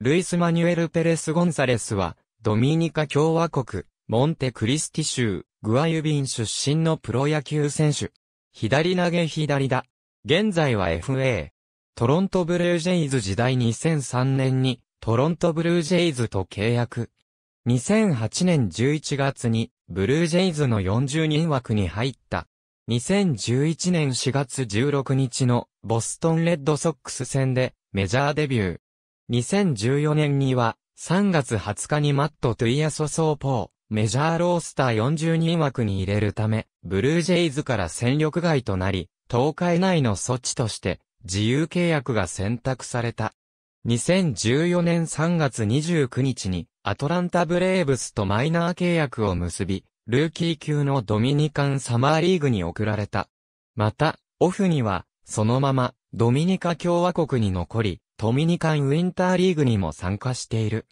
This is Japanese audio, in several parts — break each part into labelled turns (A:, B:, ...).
A: ルイス・マニュエル・ペレス・ゴンサレスは、ドミニカ共和国、モンテクリスティ州、グアユビン出身のプロ野球選手。左投げ左だ。現在は FA。トロントブルージェイズ時代2003年にトロントブルージェイズと契約。2008年11月にブルージェイズの40人枠に入った。2011年4月16日のボストンレッドソックス戦でメジャーデビュー。2014年には、3月20日にマット・トゥイアソソーポー、メジャーロースター40人枠に入れるため、ブルージェイズから戦力外となり、東海内の措置として、自由契約が選択された。2014年3月29日に、アトランタブレーブスとマイナー契約を結び、ルーキー級のドミニカンサマーリーグに送られた。また、オフには、そのまま、ドミニカ共和国に残り、ドミニカンウィンターリーグにも参加している。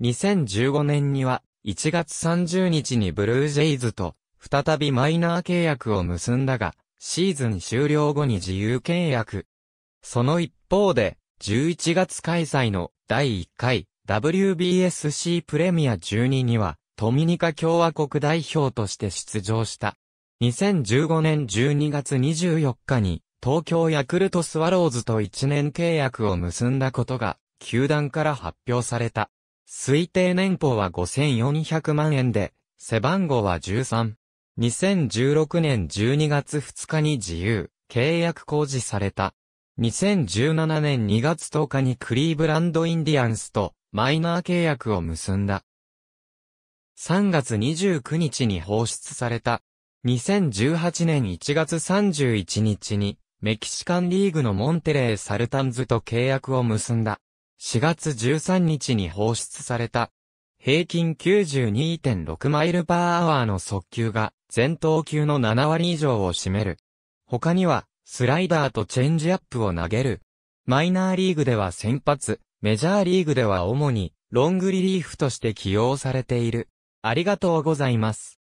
A: 2015年には、1月30日にブルージェイズと、再びマイナー契約を結んだが、シーズン終了後に自由契約。その一方で、11月開催の第1回 WBSC プレミア12には、トミニカ共和国代表として出場した。2015年12月24日に東京ヤクルトスワローズと1年契約を結んだことが、球団から発表された。推定年俸は5400万円で、背番号は13。2016年12月2日に自由、契約公示された。2017年2月10日にクリーブランドインディアンスとマイナー契約を結んだ。3月29日に放出された。2018年1月31日にメキシカンリーグのモンテレー・サルタンズと契約を結んだ。4月13日に放出された。平均92.6マイルパーアワーの速球が全投球の7割以上を占める。他にはスライダーとチェンジアップを投げる。マイナーリーグでは先発、メジャーリーグでは主にロングリリーフとして起用されている。ありがとうございます。